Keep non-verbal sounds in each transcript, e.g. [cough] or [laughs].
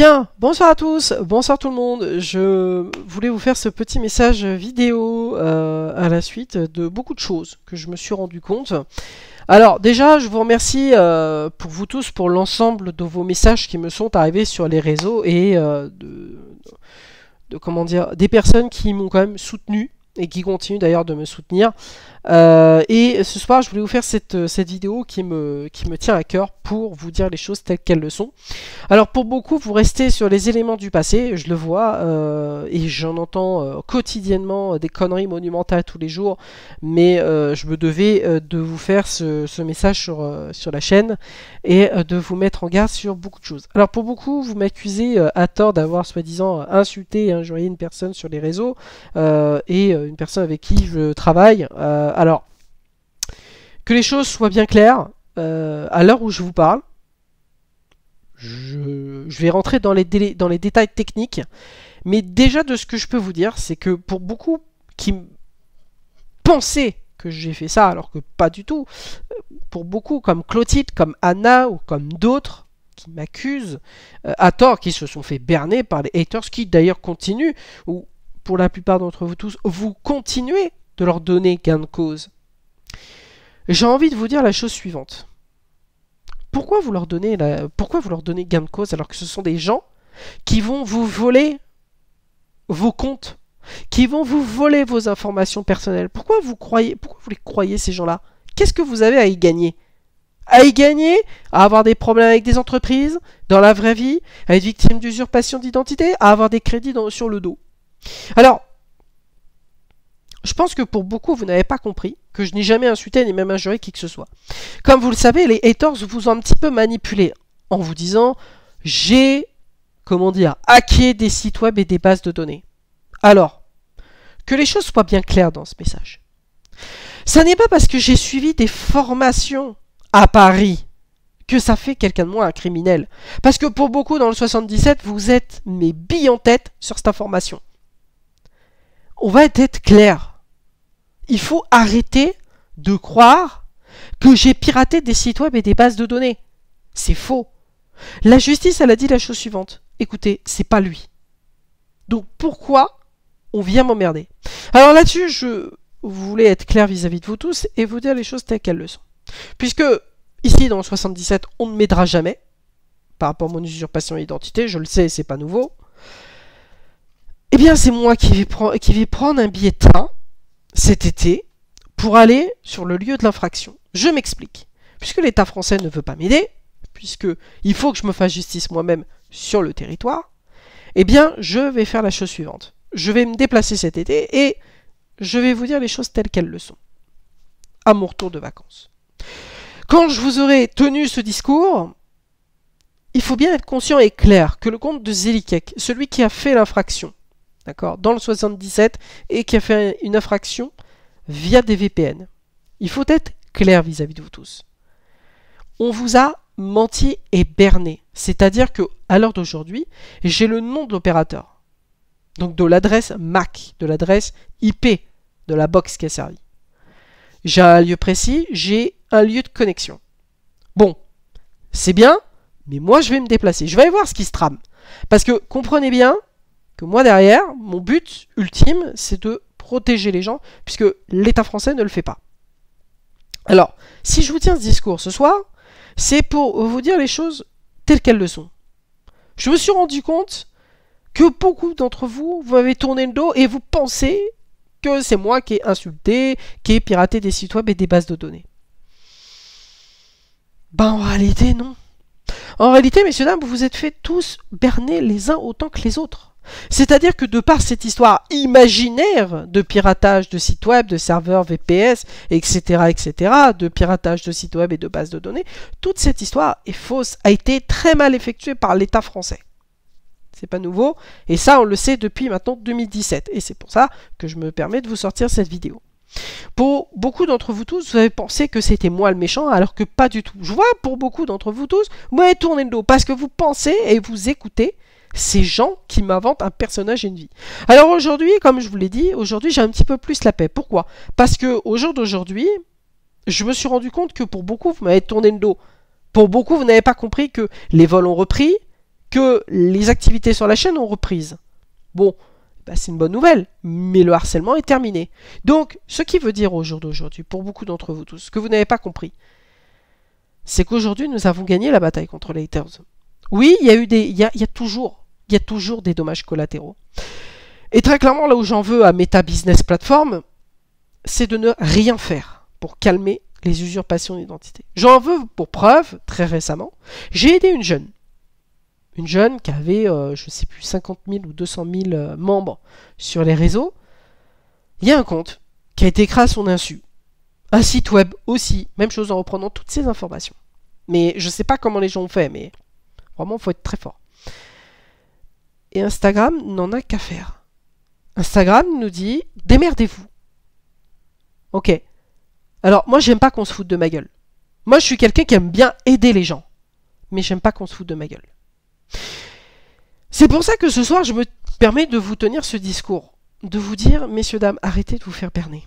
Bien, bonsoir à tous, bonsoir tout le monde. Je voulais vous faire ce petit message vidéo euh, à la suite de beaucoup de choses que je me suis rendu compte. Alors déjà, je vous remercie euh, pour vous tous pour l'ensemble de vos messages qui me sont arrivés sur les réseaux et euh, de, comment dire des personnes qui m'ont quand même soutenu et qui continuent d'ailleurs de me soutenir. Euh, et ce soir, je voulais vous faire euh, cette, vidéo qui me, qui me tient à cœur pour vous dire les choses telles qu'elles le sont. Alors pour beaucoup, vous restez sur les éléments du passé, je le vois, euh, et j'en entends quotidiennement des conneries monumentales tous les jours, mais je me devais de vous faire ce, message sur, sur la chaîne et de vous mettre en garde sur beaucoup de choses. Alors pour beaucoup, vous m'accusez à tort d'avoir soi-disant insulté et injurié une personne sur les réseaux, et une personne avec qui je travaille. Euh, alors, que les choses soient bien claires, euh, à l'heure où je vous parle, je, vais rentrer dans les, dans les détails techniques, mais déjà de ce que je peux vous dire, c'est que pour beaucoup qui pensaient que j'ai fait ça, alors que pas du tout, euh, pour beaucoup comme Clotilde, comme Anna ou comme d'autres, qui m'accusent à tort, qui se sont fait berner par les haters, qui d'ailleurs continuent, ou pour la plupart d'entre vous tous, vous continuez de leur donner gain de cause. J'ai envie de vous dire la chose suivante. Pourquoi vous, leur donnez Pourquoi vous gain de cause alors que ce sont des gens qui vont vous voler vos comptes, qui vont vous voler vos informations personnelles Pourquoi vous, croyez... Pourquoi vous les croyez ces gens-là Qu'est-ce que vous avez à y gagner à y gagner, à avoir des problèmes avec des entreprises, dans la vraie vie, à être victime d'usurpation d'identité, à avoir des crédits sur le dos. Alors, je pense que pour beaucoup, vous n'avez pas compris que je n'ai jamais insulté ni même injuré qui que ce soit. Comme vous le savez, les haters vous ont un petit peu manipulé en vous disant j'ai, comment dire, hacké des sites web et des bases de données. Alors, que les choses soient bien claires dans ce message. Ça n'est pas parce que j'ai suivi des formations à Paris que ça fait quelqu'un de moi un criminel. Parce que pour beaucoup dans le 77, vous êtes mes billes en tête sur cette information. On va être clair il faut arrêter de croire que j'ai piraté des sites web et des bases de données. C'est faux. La justice, elle a dit la chose suivante. Écoutez, c'est pas lui. Donc pourquoi on vient m'emmerder Alors là-dessus, je voulais être clair vis-à-vis de vous tous et vous dire les choses telles qu'elles le sont. Puisque ici, dans le 77, on ne m'aidera jamais par rapport à mon usurpation d'identité, je le sais, c'est pas nouveau. Eh bien, c'est moi qui vais, qui vais prendre un billet de train cet été pour aller sur le lieu de l'infraction. Je m'explique. Puisque l'État français ne veut pas m'aider, puisque il faut que je me fasse justice moi-même sur le territoire, eh bien, je vais faire la chose suivante. Je vais me déplacer cet été et je vais vous dire les choses telles qu'elles le sont, à mon retour de vacances. Quand je vous aurai tenu ce discours, il faut bien être conscient et clair que le comte de Zelikek, celui qui a fait l'infraction, d'accord, dans le 77 et qui a fait une infraction via des VPN. Il faut être clair vis-à-vis de vous tous. On vous a menti et berné. C'est-à-dire que à l'heure d'aujourd'hui, j'ai le nom de l'opérateur. Donc de l'adresse MAC, de l'adresse IP de la box qui a servi. J'ai un lieu précis, j'ai un lieu de connexion. Bon, c'est bien, mais moi je vais me déplacer. Je vais aller voir ce qui se trame. Parce que comprenez bien, moi derrière, mon but ultime, c'est de protéger les gens, puisque l'État français ne le fait pas. Alors, si je vous tiens ce discours ce soir, c'est pour vous dire les choses telles qu'elles le sont. Je me suis rendu compte que beaucoup d'entre vous, vous avez tourné le dos et vous pensez que c'est moi qui ai insulté, qui ai piraté des sites web et des bases de données. Ben en réalité, non. En réalité, messieurs, dames, vous vous êtes fait tous berner les uns autant que les autres. C'est-à-dire que de par cette histoire imaginaire de piratage de sites web, de serveurs VPS, etc., etc., de piratage de sites web et de bases de données, toute cette histoire est fausse, a été très mal effectuée par l'État français. C'est pas nouveau, et ça on le sait depuis maintenant 2017, et c'est pour ça que je me permets de vous sortir cette vidéo. Pour beaucoup d'entre vous tous, vous avez pensé que c'était moi le méchant, alors que pas du tout. Je vois pour beaucoup d'entre vous tous, moi, tourner tourné le dos parce que vous pensez et vous écoutez ces gens qui m'inventent un personnage et une vie. Alors aujourd'hui, comme je vous l'ai dit, aujourd'hui j'ai un petit peu plus la paix. Pourquoi Parce que au jour d'aujourd'hui, je me suis rendu compte que pour beaucoup, vous m'avez tourné le dos. Pour beaucoup, vous n'avez pas compris que les vols ont repris, que les activités sur la chaîne ont repris. Bon, bah, c'est une bonne nouvelle, mais le harcèlement est terminé. Donc, ce qui veut dire au jour d'aujourd'hui, pour beaucoup d'entre vous tous, ce que vous n'avez pas compris, c'est qu'aujourd'hui, nous avons gagné la bataille contre les haters. Oui, il y a eu des. il y a toujours il y a toujours des dommages collatéraux. Et très clairement, là où j'en veux à Meta Business Platform, c'est de ne rien faire pour calmer les usurpations d'identité. J'en veux pour preuve, très récemment, j'ai aidé une jeune. Une jeune qui avait, euh, je ne sais plus, 50 000 ou 200 000 euh, membres sur les réseaux. Il y a un compte qui a été créé à son insu. Un site web aussi, même chose en reprenant toutes ces informations. Mais je ne sais pas comment les gens ont fait, mais vraiment, il faut être très fort. Et Instagram n'en a qu'à faire. Instagram nous dit démerdez-vous. Ok. Alors moi j'aime pas qu'on se foute de ma gueule. Moi je suis quelqu'un qui aime bien aider les gens. Mais j'aime pas qu'on se foute de ma gueule. C'est pour ça que ce soir je me permets de vous tenir ce discours. De vous dire, messieurs, dames, arrêtez de vous faire berner.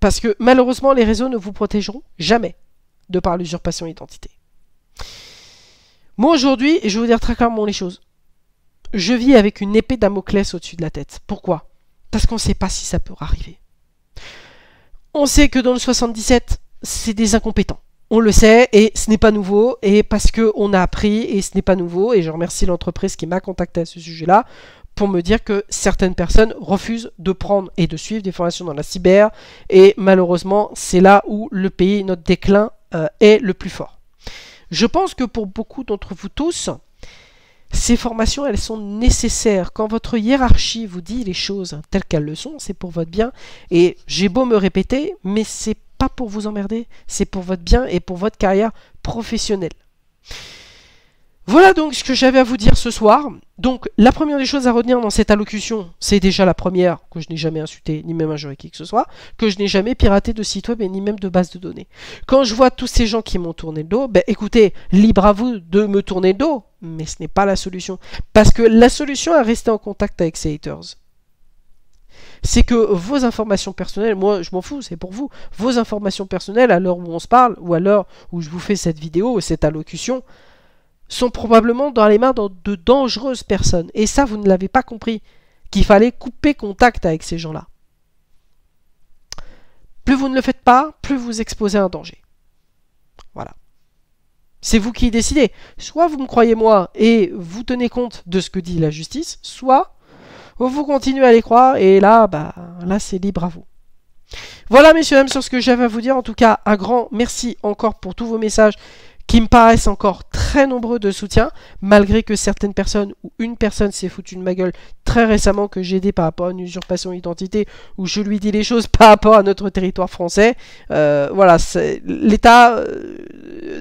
Parce que malheureusement les réseaux ne vous protégeront jamais de par l'usurpation d'identité. Moi aujourd'hui, je vais vous dire très clairement les choses je vis avec une épée Damoclès au-dessus de la tête. Pourquoi Parce qu'on ne sait pas si ça peut arriver. On sait que dans le 77, c'est des incompétents. On le sait et ce n'est pas nouveau et parce qu'on a appris et ce n'est pas nouveau et je remercie l'entreprise qui m'a contacté à ce sujet-là pour me dire que certaines personnes refusent de prendre et de suivre des formations dans la cyber et malheureusement c'est là où le pays, notre déclin euh, est le plus fort. Je pense que pour beaucoup d'entre vous tous, ces formations, elles sont nécessaires. Quand votre hiérarchie vous dit les choses telles qu'elles le sont, c'est pour votre bien. Et j'ai beau me répéter, mais c'est pas pour vous emmerder, c'est pour votre bien et pour votre carrière professionnelle. Voilà donc ce que j'avais à vous dire ce soir. Donc la première des choses à retenir dans cette allocution, c'est déjà la première que je n'ai jamais insulté, ni même injuré qui que ce soit, que je n'ai jamais piraté de site web et ni même de base de données. Quand je vois tous ces gens qui m'ont tourné le dos, ben écoutez, libre à vous de me tourner le dos, mais ce n'est pas la solution. Parce que la solution à rester en contact avec ces haters, c'est que vos informations personnelles, moi je m'en fous, c'est pour vous, vos informations personnelles à l'heure où on se parle, ou à l'heure où je vous fais cette vidéo, cette allocution, sont probablement dans les mains de dangereuses personnes. Et ça, vous ne l'avez pas compris, qu'il fallait couper contact avec ces gens-là. Plus vous ne le faites pas, plus vous exposez un danger. Voilà. C'est vous qui décidez. Soit vous me croyez moi et vous tenez compte de ce que dit la justice, soit vous continuez à les croire et là, bah, là c'est libre à vous. Voilà messieurs, dames, sur ce que j'avais à vous dire. En tout cas, un grand merci encore pour tous vos messages qui me paraissent encore très nombreux de soutien, malgré que certaines personnes ou une personne s'est foutue de ma gueule très récemment que j'ai aidé par rapport à une usurpation d'identité, où je lui dis les choses [laughs] par rapport à notre territoire français. Euh, voilà, l'État euh,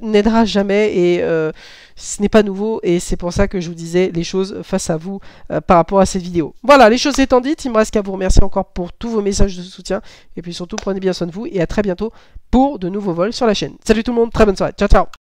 n'aidera jamais et euh, ce n'est pas nouveau et c'est pour ça que je vous disais les choses face à vous euh, par rapport à cette vidéo. Voilà, les choses étant dites, il me reste qu'à vous remercier encore pour tous vos messages de soutien et puis surtout prenez bien soin de vous et à très bientôt pour de nouveaux vols sur la chaîne. Salut tout le monde, très bonne soirée, ciao ciao